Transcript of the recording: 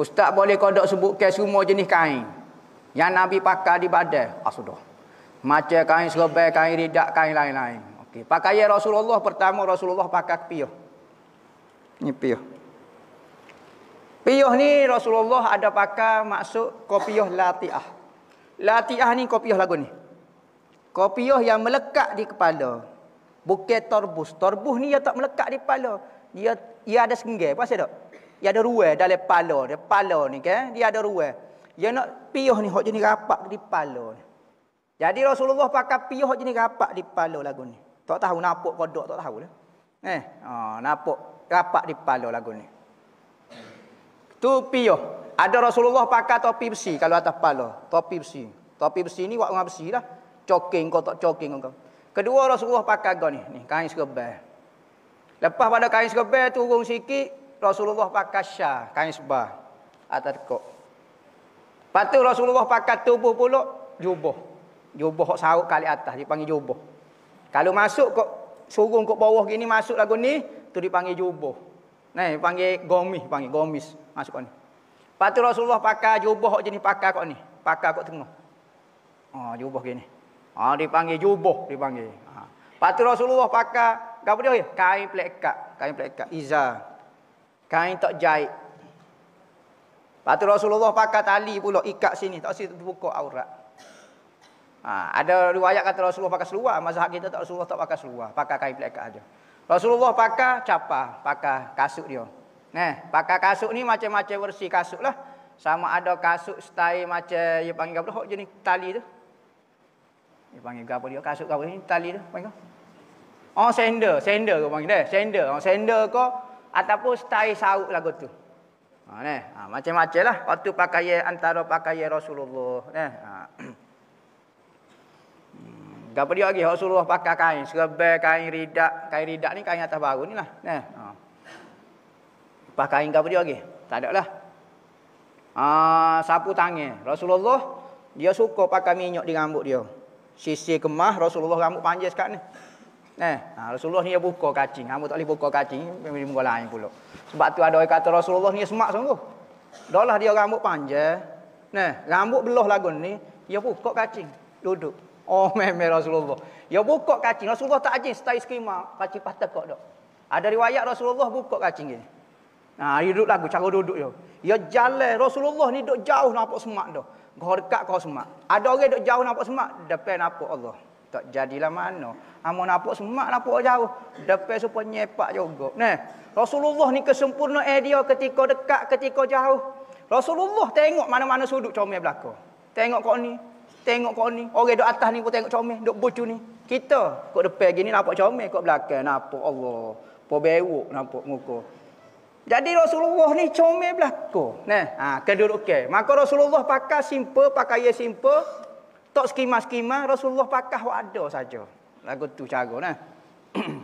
Ustaz boleh kodok sebutkan semua jenis kain. Yang Nabi pakai di badan. Ah, sudah. Macam kain serba, kain ridak, kain lain-lain. Okey. pakai ya Rasulullah pertama Rasulullah pakai piyuh. Ini piyuh. Piyuh ni Rasulullah ada pakai maksud kopiyuh latiah. Latiah ni kopiyuh lagu ni. Kopiyuh yang melekat di kepala. Bukit torbus. Torbus ni dia tak melekat di kepala. Dia ia ada senggai. Pasal tak? dia ada ruai dalam kepala dia kepala ni kan dia ada ruai dia nak piuh ni hok jenis rapat di kepala jadi Rasulullah pakai piuh hok jenis rapat di kepala lagu ni tak tahu napuk kodok tak tahu lah eh ha oh, napuk rapat di kepala lagu ni tu piuh ada Rasulullah pakai topi besi kalau atas kepala topi besi topi besi ni wak orang besi lah coking kau tak coking kau kedua Rasulullah pakai gun ni ni kain sekebel. Lepas pada kain serban turun sikit, Rasulullah pakai syah, kain sebah atas tekuk. Lepas tu Rasulullah pakai tubuh pula, jubah. Jubah hok sawuk kali atas dipanggil jubah. Kalau masuk kok surung kok bawah gini masuk lagu ni, tu dipanggil jubah. Nah, panggil gomis, panggil gomis masuk kok ni. Lepas tu Rasulullah pakai jubah hok jenis pakai kok ni, pakai kok tengah. Ha, oh, jubah gini. Ha, oh, dipanggil jubah dipanggil. Ha. Lepas tu Rasulullah pakai apa dia? Kain plekat, kain plekat, izar. Kain tak jahit. Lepas tu Rasulullah pakai tali pula ikat sini. Tak sini terbuka aurat. Ha, ada riwayat kata Rasulullah pakai seluar. Mazhab kita tak Rasulullah tak pakai seluar. Pakai kain pelekat aja. Rasulullah pakai capa, pakai kasut dia. Nah, pakai kasut ni macam-macam versi kasut lah. Sama ada kasut style macam dia panggil apa hok jenis tali tu. Dia panggil apa dia? Kasut apa ni? Tali tu panggil. Oh, sender, sender kau panggil dia. Sender, oh, sender kau ataupun setari sauk lagu tu. Ha ni, ha, macam-macam lah. Waktu pakai antara pakai Rasulullah. Ni. Ha. Hmm, gapa dia lagi Rasulullah pakai kain, serbel kain ridak, kain ridak ni kain atas baru ni lah. Ni. Ha. Pakai kain gapa dia lagi? Tak ada lah. Ha, sapu tangan. Rasulullah dia suka pakai minyak di rambut dia. Sisi kemah Rasulullah rambut panjang sekat ni. Eh, ha, Rasulullah ni dia buka kacing. Kamu tak boleh buka kacing, memang muka lain pula. Sebab tu ada orang kata Rasulullah ni semak sungguh. Dahlah dia rambut panjang. Nah, rambut belah lagu ni, dia buka kacing. Duduk. Oh, memang Rasulullah. Dia buka kacing. Rasulullah tak ajin setai skema. Kacing pas kok dok. Ada riwayat Rasulullah buka kacing ni. Nah ha, dia duduk lagu, cara duduk dia. Dia jalan. Rasulullah ni duduk jauh nampak semak tu. Kau dekat kau semak. Ada orang duduk jauh nampak semak. Depan nampak Allah. Tak jadilah mana. Amun nampak semak nampak jauh. Depan supaya nyepak juga. Nah, Rasulullah ni kesempurna eh dia ketika dekat, ketika jauh. Rasulullah tengok mana-mana sudut comel belakang. Tengok kau ni. Tengok kau ni. Orang duduk atas ni pun tengok comel. Duduk bucu ni. Kita kau depan gini nampak comel. kau belakang nampak Allah. Pobewuk nampak muka. Jadi Rasulullah ni comel belakang. Nah, ha, kedudukan. Maka Rasulullah pakai simple, pakai simple. Tak skima-skima, Rasulullah pakai wadah saja aku tu cara nah.